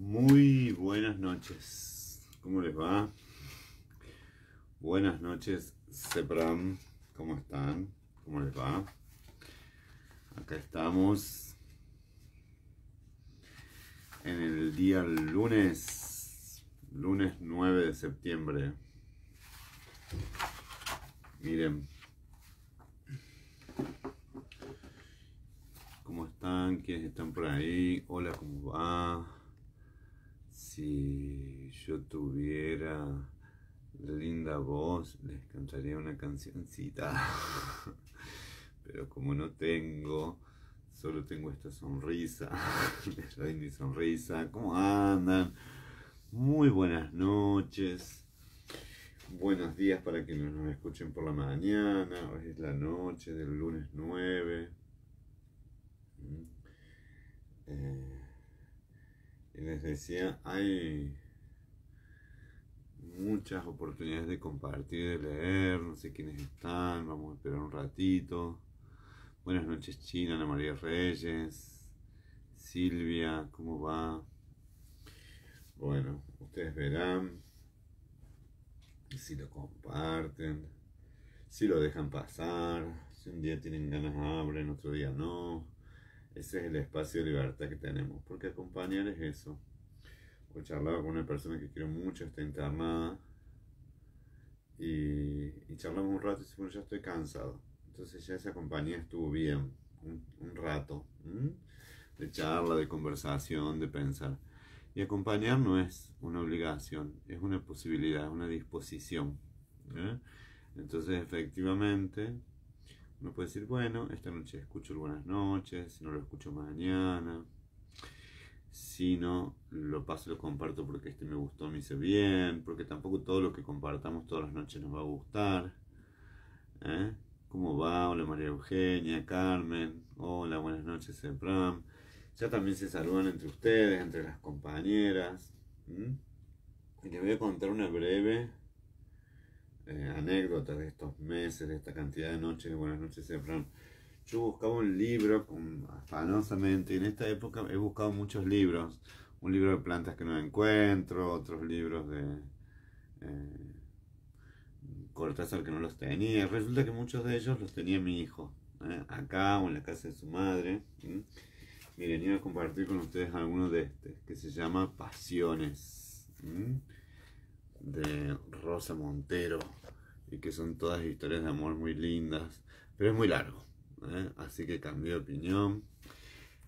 Muy buenas noches. ¿Cómo les va? Buenas noches, Sepram. ¿Cómo están? ¿Cómo les va? Acá estamos en el día lunes, lunes 9 de septiembre. Miren, ¿Cómo están? ¿Quiénes están por ahí? Hola, ¿cómo va? si yo tuviera linda voz, les cantaría una cancioncita. Pero como no tengo, solo tengo esta sonrisa. doy mi sonrisa. ¿Cómo andan? Muy buenas noches. Buenos días para quienes nos escuchen por la mañana. Hoy es la noche del lunes 9 y les decía, hay muchas oportunidades de compartir, de leer, no sé quiénes están, vamos a esperar un ratito. Buenas noches China, Ana María Reyes, Silvia, ¿cómo va? Bueno, ustedes verán si lo comparten, si lo dejan pasar, si un día tienen ganas abren, otro día no ese es el espacio de libertad que tenemos, porque acompañar es eso. Yo charlaba con una persona que quiero mucho, está internada, y, charlamos un rato y dice, bueno, ya estoy cansado. Entonces ya esa compañía estuvo bien, un, rato, de charla, de conversación, de pensar. Y acompañar no es una obligación, es una posibilidad, una disposición. ¿eh? Entonces, efectivamente, me puede decir, bueno, esta noche escucho buenas noches, si no lo escucho mañana, si no lo paso lo comparto porque este me gustó, me hice bien, porque tampoco todo lo que compartamos todas las noches nos va a gustar. ¿eh? ¿Cómo va? Hola María Eugenia, Carmen, hola, buenas noches, Efram. Ya también se saludan entre ustedes, entre las compañeras. Y les voy a contar una breve eh, anécdotas de estos meses, de esta cantidad de noches, buenas noches, Efraín. Yo buscaba un libro afanosamente, y en esta época he buscado muchos libros. Un libro de plantas que no encuentro, otros libros de eh, Cortázar que no los tenía. Resulta que muchos de ellos los tenía mi hijo, ¿eh? acá o en la casa de su madre. Miren, iba a compartir con ustedes alguno de este que se llama Pasiones de Rosa Montero y que son todas historias de amor muy lindas, pero es muy largo, ¿eh? así que cambié de opinión.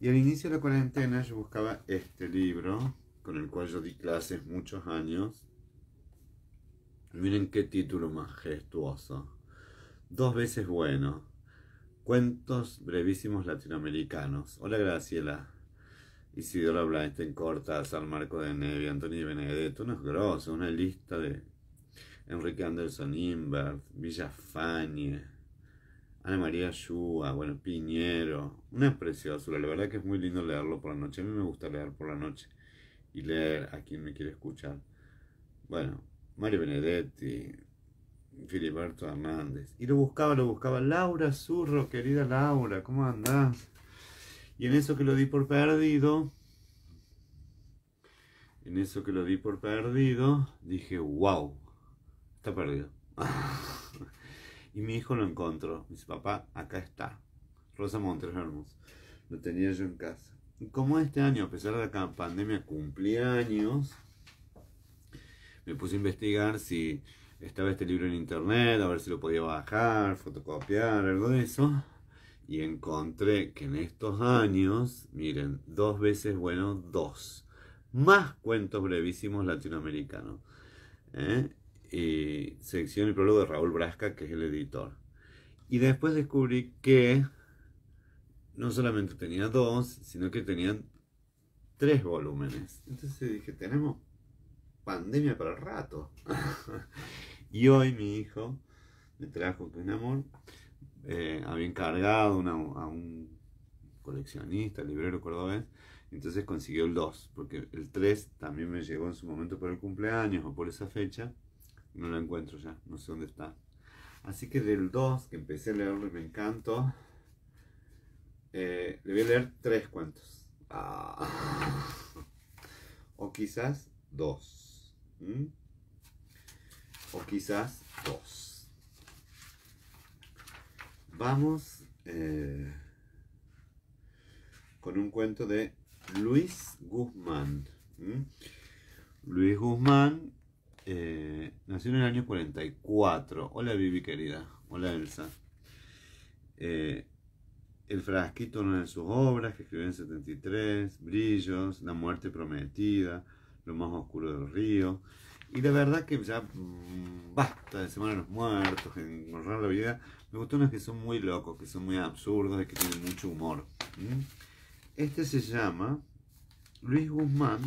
Y al inicio de la cuarentena yo buscaba este libro con el cual yo di clases muchos años. miren qué título majestuoso. Dos veces bueno. Cuentos brevísimos latinoamericanos. Hola Graciela. Isidora en Corta, San Marco de Nevi, Antonio Benedetto, unos grosos, una lista de Enrique Anderson Invert, Villafañe, Ana María Yúa, bueno, Piñero, una preciosa, la verdad que es muy lindo leerlo por la noche, a mí me gusta leer por la noche y leer a quien me quiere escuchar. Bueno, Mario Benedetti, Filiberto Hernández, y lo buscaba, lo buscaba, Laura Zurro, querida Laura, ¿cómo andás? Y en eso que lo di por perdido, en eso que lo di por perdido, dije, wow, está perdido. y mi hijo lo encontró. Me dice, papá, acá está. Rosa Montes, Hermos. Lo tenía yo en casa. Y como este año, a pesar de la pandemia, cumplía años, me puse a investigar si estaba este libro en internet, a ver si lo podía bajar, fotocopiar, algo de eso y encontré que en estos años, miren, dos veces bueno, dos, más cuentos brevísimos latinoamericanos. ¿eh? Y sección y prólogo de Raúl Brasca, que es el editor. Y después descubrí que no solamente tenía dos, sino que tenían tres volúmenes. Entonces dije, tenemos pandemia para el rato. y hoy mi hijo me trajo un amor eh, había encargado a un coleccionista, librero cordobés, entonces consiguió el 2, porque el 3 también me llegó en su momento por el cumpleaños o por esa fecha, no lo encuentro ya, no sé dónde está. Así que del 2, que empecé a leerlo me encantó, eh, le voy a leer tres cuentos. Ah. O quizás dos. O quizás dos. Vamos eh, con un cuento de Luis Guzmán. Luis Guzmán eh, nació en el año 44. Hola Vivi querida. Hola Elsa. Eh, el frasquito, una de sus obras, que escribió en 73, Brillos, La muerte prometida, Lo más oscuro del río. Y la verdad que ya mm, basta de Semana de los Muertos, en honrar la vida. Me gustan unos que son muy locos, que son muy absurdos que tienen mucho humor. Este se llama Luis Guzmán,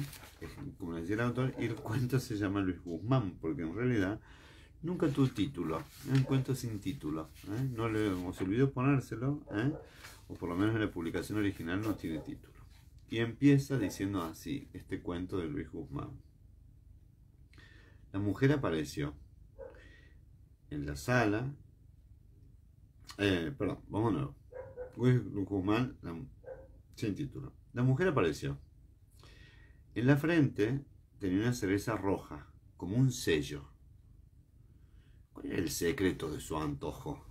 como decía el autor, y el cuento se llama Luis Guzmán, porque en realidad nunca tuvo título. Es ¿eh? un cuento sin título. ¿eh? No le hemos olvidado ponérselo, ¿eh? o por lo menos en la publicación original no tiene título. Y empieza diciendo así, este cuento de Luis Guzmán. La mujer apareció en la sala. Eh, perdón, vamos a nuevo. Guzmán, sin título. La mujer apareció. En la frente tenía una cereza roja, como un sello. ¿Cuál era el secreto de su antojo?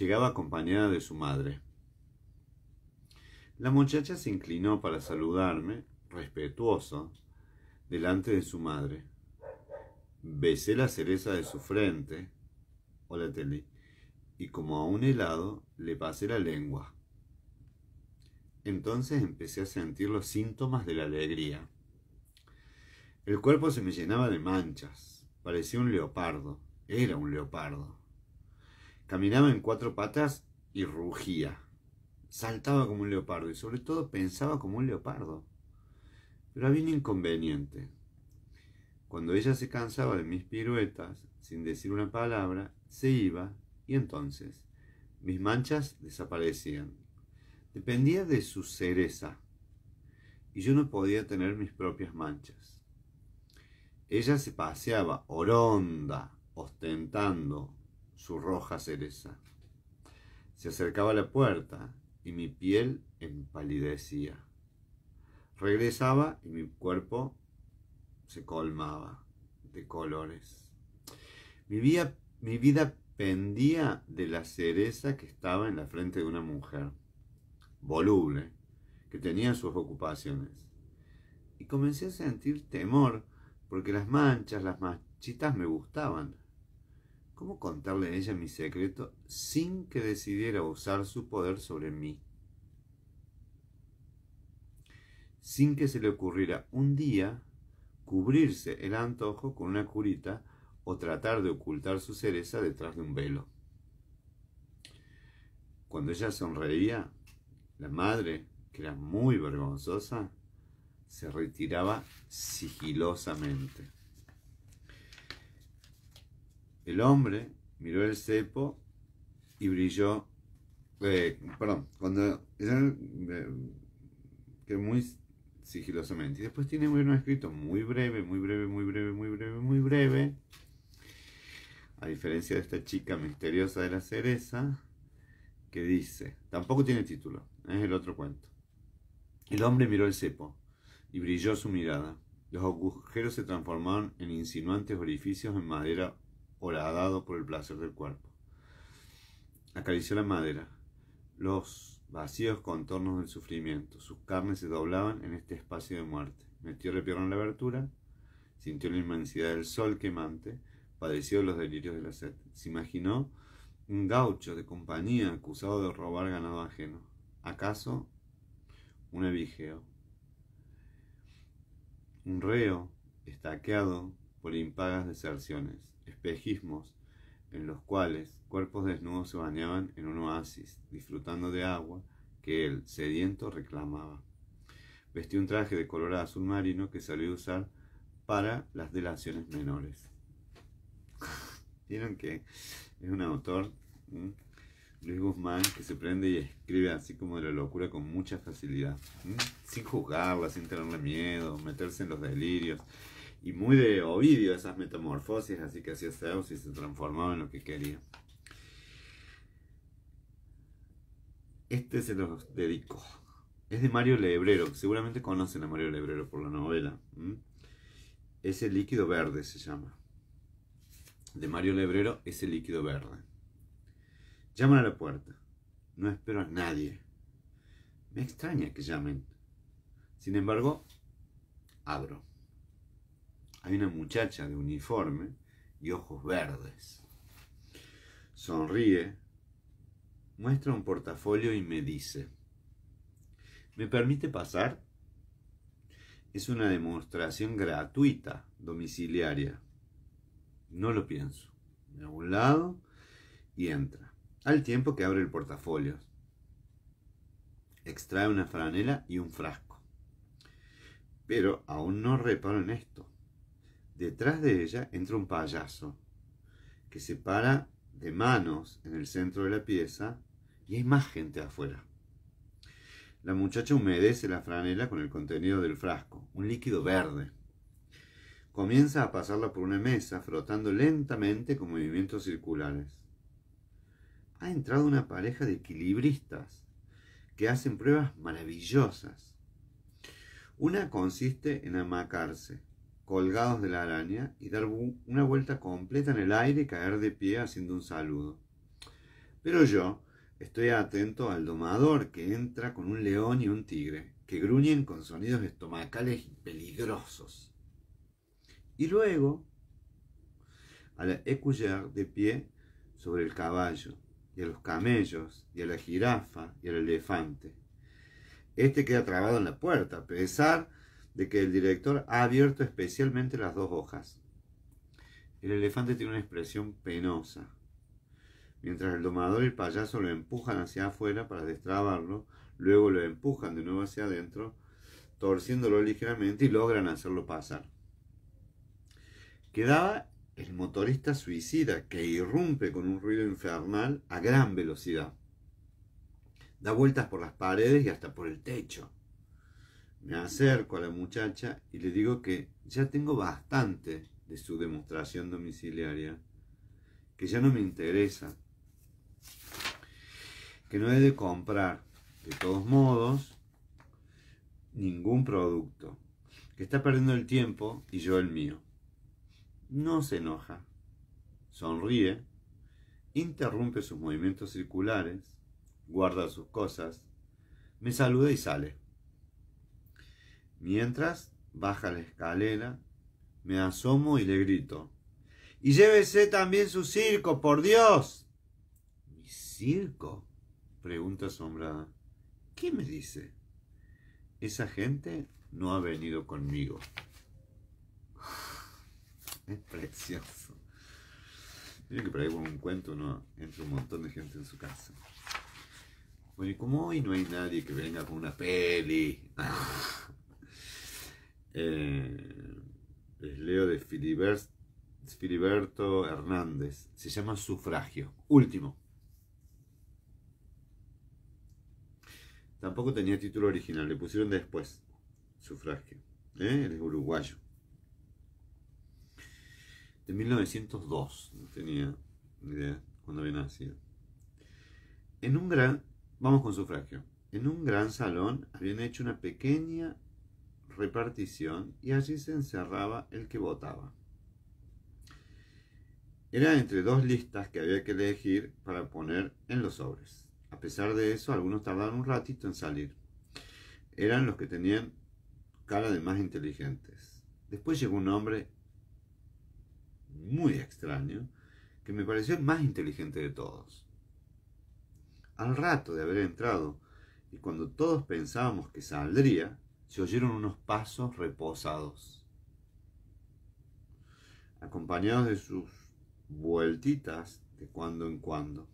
Llegaba acompañada de su madre. La muchacha se inclinó para saludarme, respetuoso, delante de su madre, besé la cereza de su frente, o la y como a un helado le pasé la lengua. Entonces empecé a sentir los síntomas de la alegría. El cuerpo se me llenaba de manchas, parecía un leopardo, era un leopardo. Caminaba en cuatro patas y rugía. Saltaba como un leopardo y sobre todo pensaba como un leopardo. Pero había un inconveniente. Cuando ella se cansaba de mis piruetas, sin decir una palabra, se iba y entonces mis manchas desaparecían. Dependía de su cereza y yo no podía tener mis propias manchas. Ella se paseaba oronda, ostentando su roja cereza. Se acercaba a la puerta y mi piel empalidecía regresaba y mi cuerpo se colmaba de colores. Mi vida, pendía de la cereza que estaba en la frente de una mujer, voluble, que tenía sus ocupaciones. Y comencé a sentir temor, porque las manchas, las machitas me gustaban. ¿Cómo contarle a ella mi secreto sin que decidiera usar su poder sobre mí? sin que se le ocurriera un día cubrirse el antojo con una curita o tratar de ocultar su cereza detrás de un velo. Cuando ella sonreía, la madre, que era muy vergonzosa, se retiraba sigilosamente. El hombre miró el cepo y brilló. Eh, perdón, cuando. Eh, que muy sigilosamente. Y después tiene un escrito muy breve, muy breve, muy breve, muy breve, muy breve. A diferencia de esta chica misteriosa de la cereza, que dice, tampoco tiene título, es el otro cuento. El hombre miró el cepo y brilló su mirada. Los agujeros se transformaron en insinuantes orificios en madera horadado por el placer del cuerpo. Acarició la madera. Los vacíos contornos del sufrimiento. Sus carnes se doblaban en este espacio de muerte. Metió el pierna en la abertura, sintió la inmensidad del sol quemante, padeció los delirios de la sed. Se imaginó un gaucho de compañía acusado de robar ganado ajeno. ¿Acaso un evigeo? Un reo estaqueado por impagas deserciones, espejismos en los cuales cuerpos desnudos se bañaban en un oasis, disfrutando de agua que él, sediento, reclamaba. vestí un traje de color azul marino que salió a usar para las delaciones menores. Vieron que es un autor, Luis Guzmán, que se prende y escribe así como de la locura con mucha facilidad, sin juzgarla, sin tenerle miedo, meterse en los delirios y muy de Ovidio esas metamorfosis, así que hacía Zeus y se transformaba en lo que quería. Este se los dedico. Es de Mario Lebrero, seguramente conocen a Mario Lebrero por la novela. Es Ese líquido verde se llama. De Mario Lebrero, ese líquido verde. Llaman a la puerta. No espero a nadie. Me extraña que llamen. Sin embargo, abro. Hay una muchacha de uniforme y ojos verdes. Sonríe, muestra un portafolio y me dice, ¿me permite pasar? Es una demostración gratuita, domiciliaria. No lo pienso. De algún un lado y entra. Al tiempo que abre el portafolio, extrae una franela y un frasco. Pero aún no reparo en esto. Detrás de ella entra un payaso que se para de manos en el centro de la pieza y hay más gente afuera. La muchacha humedece la franela con el contenido del frasco, un líquido verde. Comienza a pasarla por una mesa, frotando lentamente con movimientos circulares. Ha entrado una pareja de equilibristas que hacen pruebas maravillosas. Una consiste en amacarse, colgados de la araña y dar una vuelta completa en el aire y caer de pie haciendo un saludo. Pero yo estoy atento al domador que entra con un león y un tigre, que gruñen con sonidos estomacales peligrosos. Y luego a la de pie sobre el caballo, y a los camellos, y a la jirafa, y al elefante. Este queda trabado en la puerta, a pesar de que el director ha abierto especialmente las dos hojas. El elefante tiene una expresión penosa. Mientras el domador y el payaso lo empujan hacia afuera para destrabarlo, luego lo empujan de nuevo hacia adentro, torciéndolo ligeramente y logran hacerlo pasar. Quedaba el motorista suicida que irrumpe con un ruido infernal a gran velocidad. Da vueltas por las paredes y hasta por el techo. Me acerco a la muchacha y le digo que ya tengo bastante de su demostración domiciliaria, que ya no me interesa, que no he de comprar, de todos modos, ningún producto, que está perdiendo el tiempo y yo el mío. No se enoja, sonríe, interrumpe sus movimientos circulares, guarda sus cosas, me saluda y sale. Mientras baja la escalera, me asomo y le grito. Y llévese también su circo, por Dios. ¿Mi circo? Pregunta asombrada. ¿Qué me dice? Esa gente no ha venido conmigo. Es precioso. Miren que por ahí con un cuento no entra un montón de gente en su casa. Bueno, y como hoy no hay nadie que venga con una peli les eh, leo de Filiberto Hernández. Se llama Sufragio. Último. Tampoco tenía título original, le pusieron después. Sufragio. ¿Eh? uruguayo. De 1902, no tenía idea cuando había nacido. En un gran, vamos con sufragio. En un gran salón habían hecho una pequeña repartición y allí se encerraba el que votaba. Era entre dos listas que había que elegir para poner en los sobres. A pesar de eso, algunos tardaron un ratito en salir. Eran los que tenían cara de más inteligentes. Después llegó un hombre muy extraño que me pareció el más inteligente de todos. Al rato de haber entrado y cuando todos pensábamos que saldría, se oyeron unos pasos reposados, acompañados de sus vueltitas de cuando en cuando.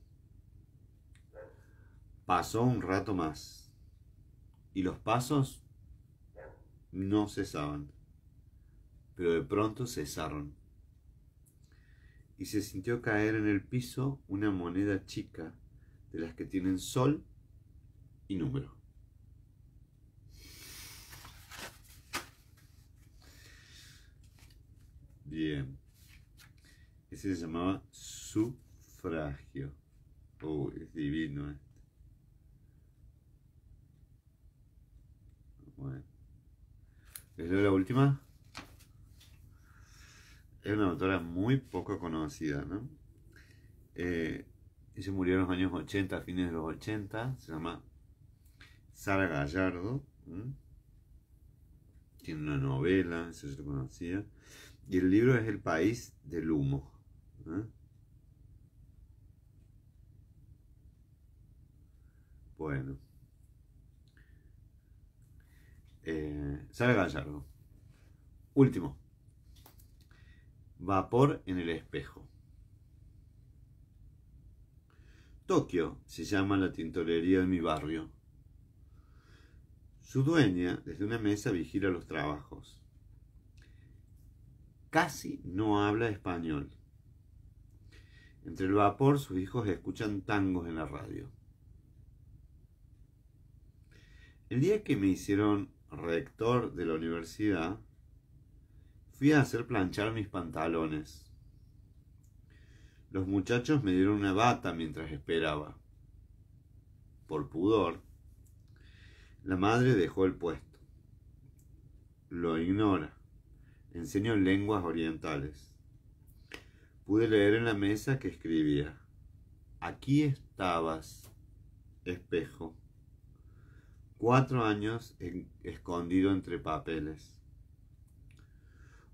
Pasó un rato más y los pasos no cesaban, pero de pronto cesaron y se sintió caer en el piso una moneda chica de las que tienen sol y número. Bien. Ese se llamaba sufragio. Oh, es divino este. Bueno. es la última? Es una autora muy poco conocida, ¿no? Eh, ella murió en los años 80, fines de los 80. Se llama Sara Gallardo. Tiene una novela, eso yo lo conocía. Y el libro es El País del Humo. ¿eh? Bueno. Eh, Sara Gallardo. Último. Vapor en el espejo. Tokio se llama la tintorería de mi barrio. Su dueña, desde una mesa, vigila los trabajos casi no habla español. Entre el vapor sus hijos escuchan tangos en la radio. El día que me hicieron rector de la universidad, fui a hacer planchar mis pantalones. Los muchachos me dieron una bata mientras esperaba. Por pudor, la madre dejó el puesto. Lo ignora. Enseño lenguas orientales. Pude leer en la mesa que escribía. Aquí estabas, espejo. Cuatro años escondido entre papeles.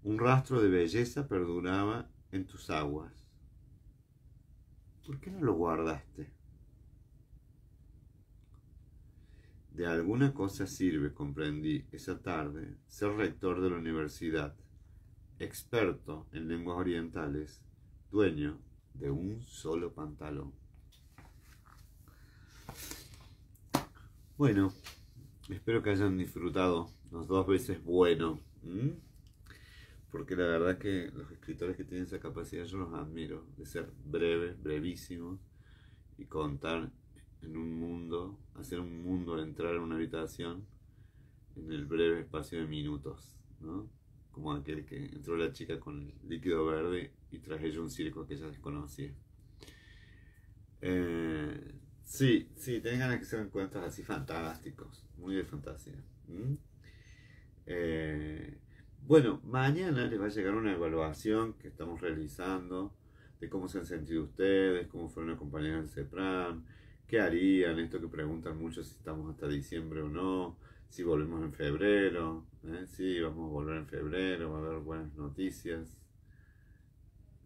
Un rastro de belleza perduraba en tus aguas. ¿Por qué no lo guardaste? De alguna cosa sirve, comprendí esa tarde, ser rector de la universidad experto en lenguas orientales, dueño de un solo pantalón. Bueno, espero que hayan disfrutado las dos veces bueno. Porque la verdad que los escritores que tienen esa capacidad yo los admiro, de ser breves, brevísimos y contar en un mundo, hacer un mundo entrar en una habitación en el breve espacio de minutos, ¿no? como aquel que entró la chica con el líquido verde y traje yo un circo que ella desconocía. Eh, sí, sí, tengan ganas que sean cuentos así fantásticos, muy de fantasía. Eh, bueno, mañana les va a llegar una evaluación que estamos realizando de cómo se han sentido ustedes, cómo fueron acompañados en CEPRAM, qué harían, esto que preguntan muchos si estamos hasta diciembre o no si volvemos en febrero, ¿eh? si vamos a volver en febrero, va a haber buenas noticias.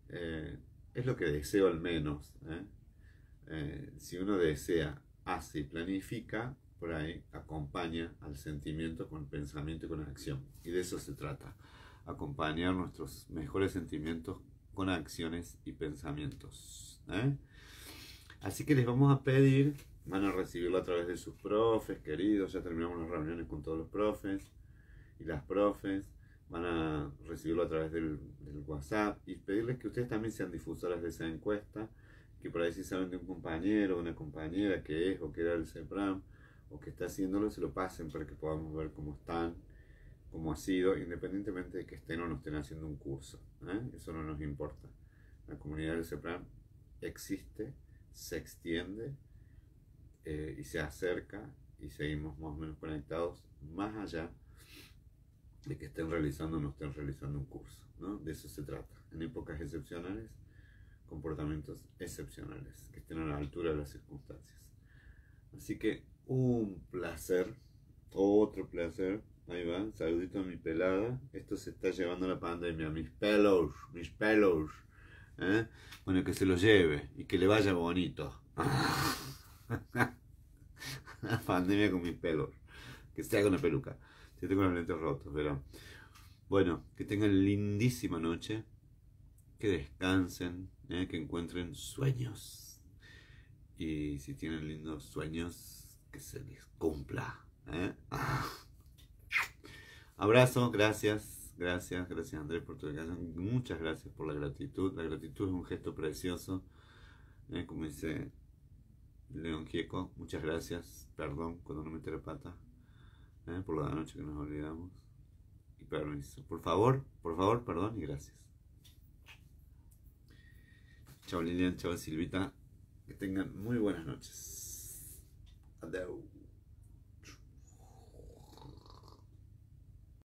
Eh, es lo que deseo al menos. ¿eh? si uno desea, hace y planifica, por ahí acompaña al sentimiento con pensamiento y con acción. Y de eso se trata, acompañar nuestros mejores sentimientos con acciones y pensamientos. Así que les vamos a pedir Van a recibirlo a través de sus profes, queridos. Ya terminamos las reuniones con todos los profes y las profes. Van a recibirlo a través del, WhatsApp y pedirles que ustedes también sean difusoras de esa encuesta. Que por ahí si saben de un compañero o una compañera que es o que era el CEPRAM o que está haciéndolo, se lo pasen para que podamos ver cómo están, cómo ha sido, independientemente de que estén o no estén haciendo un curso. ¿eh? Eso no nos importa. La comunidad del CEPRAM existe, se extiende eh, y se acerca y seguimos más o menos conectados más allá de que estén realizando o no estén realizando un curso. ¿no? De eso se trata. En épocas excepcionales, comportamientos excepcionales, que estén a la altura de las circunstancias. Así que un placer, otro placer. Ahí va, saludito a mi pelada. Esto se está llevando la pandemia. Mis pelos, mis pelos. ¿eh? Bueno, que se los lleve y que le vaya bonito. la pandemia con mi pelos. Que sea con la peluca. Yo tengo los lentes rotos, pero. Bueno, que tengan lindísima noche. Que descansen. ¿eh? Que encuentren sueños. Y si tienen lindos sueños, que se les cumpla. ¿eh? Abrazo, gracias. Gracias, gracias Andrés por tu Muchas gracias por la gratitud. La gratitud es un gesto precioso. ¿eh? Como dice León Gieco, muchas gracias. Perdón cuando no la pata. ¿eh? Por la noche que nos olvidamos. Y permiso. Por favor, por favor, perdón y gracias. Chao Lilian, chao Silvita. Que tengan muy buenas noches. Adiós.